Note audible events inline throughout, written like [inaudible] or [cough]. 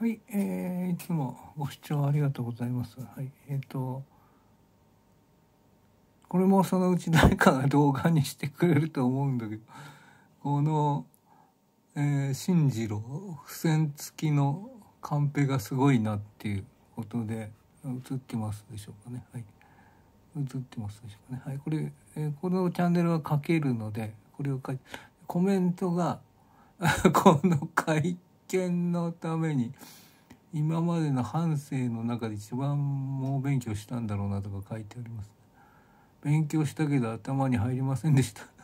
はい、えー、いつもご視聴ありがとうございます。はい、えっ、ー、と、これもそのうち誰かが動画にしてくれると思うんだけど、この、えー、新次郎、付箋付きのカンペがすごいなっていうことで、映ってますでしょうかね。はい。映ってますでしょうかね。はい。これ、えー、このチャンネルは書けるので、これを書いて、コメントが [laughs] この回験のために今までの半生の中で一番猛勉強したんだろうなとか書いてあります、勉強したけど頭に入りませんでした [laughs]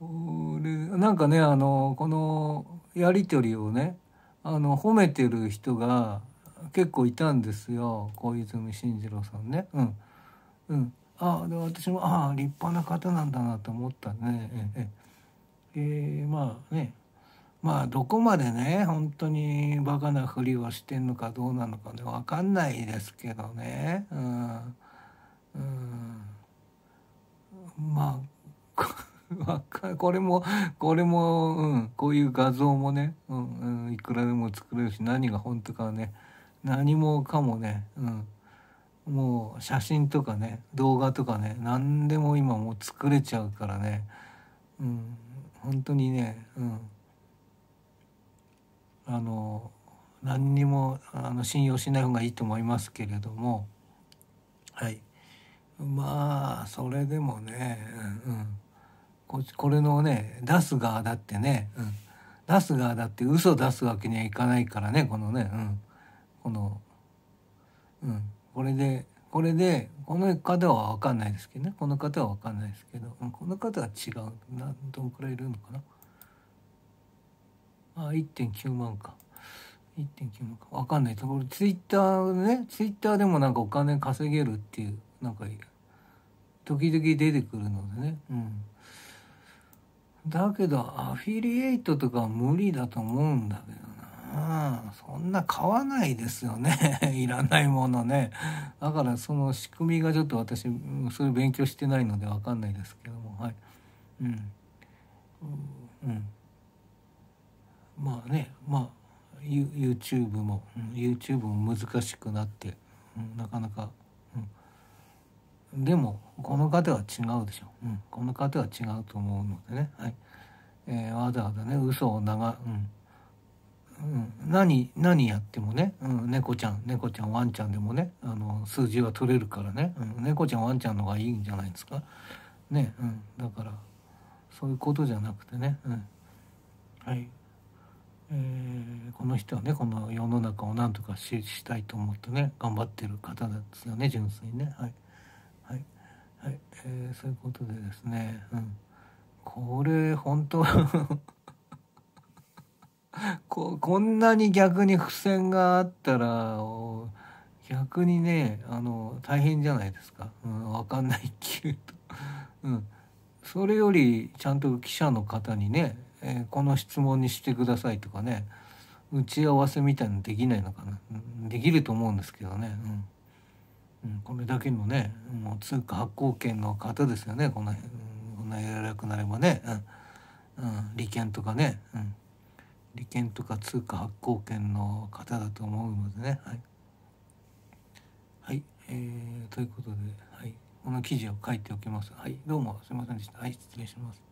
これなんかねあのこのやり取りをねあの褒めてる人が結構いたんですよ小泉進次郎さんね。うん、うんあで私もああ立派な方なんだなと思ったね。えええー、まあねまあどこまでね本当にバカなふりをしてんのかどうなのかね分かんないですけどね、うん、うん、まあ [laughs] これもこれも、うん、こういう画像もね、うん、うん、いくらでも作れるし何が本当かね何もかもね、うん、もう写真とかね動画とかね何でも今もう作れちゃうからね、うん、本当にね、うんあの何にもあの信用しない方がいいと思いますけれどもはいまあそれでもね、うん、ここれのね出す側だってね、うん、出す側だって嘘出すわけにはいかないからねこのね、うん、この、うん、これでこれでこの方は分かんないですけどねこの方は分かんないですけど、うん、この方は違う何どんくらいいるのかな。あ1.9万か1.9万か分かんないところツイッターねツイッターでもなんかお金稼げるっていうなんか時々出てくるのでねうんだけどアフィリエイトとか無理だと思うんだけどなそんな買わないですよね [laughs] いらないものねだからその仕組みがちょっと私それ勉強してないので分かんないですけどもはいうん YouTube も、うん、YouTube も難しくなって、うん、なかなか、うん、でもこの方は違うでしょ、うん、この方は違うと思うのでね、はいえー、わざわざね嘘を流、うんうん、何何やってもね、うん、猫ちゃん猫ちゃんワンちゃんでもねあの数字は取れるからね、うん、猫ちゃんワンちゃんの方がいいんじゃないですかね、うん、だからそういうことじゃなくてね、うん、はい。えこの人はねこの世の中を何とかししたいと思ってね頑張ってる方なんですよね純粋にねはいはいはい、えー、そういうことでですね、うん、これ本当 [laughs] ここんなに逆に付箋があったら逆にねあの大変じゃないですか、うん、分かんないっていうと、うん、それよりちゃんと記者の方にねえー、この質問にしてくださいとかね打ち合わせみたいのできないのかなできると思うんですけどね、うん、うん、これだけのねもう通貨発行権の方ですよねこの辺こんなくなればね、うん、うん、利権とかね、うん、利権とか通貨発行権の方だと思うのでねはい、はい、えー、ということで、はい、この記事を書いておきますはいどうもすいませんでしたはい失礼します。